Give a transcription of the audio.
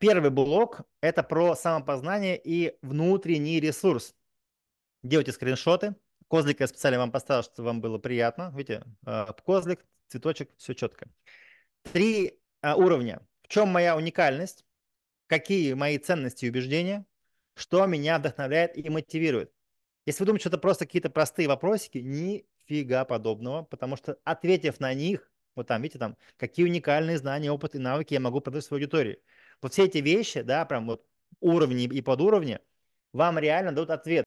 Первый блок – это про самопознание и внутренний ресурс. Делайте скриншоты. Козлик я специально вам поставил, чтобы вам было приятно. Видите, э, козлик, цветочек, все четко. Три э, уровня. В чем моя уникальность? Какие мои ценности и убеждения? Что меня вдохновляет и мотивирует? Если вы думаете, что это просто какие-то простые вопросики, нифига подобного, потому что ответив на них, вот там, видите, там, какие уникальные знания, опыт и навыки я могу продать своей аудитории. Вот все эти вещи, да, прям вот уровни и подуровни, вам реально дают ответ.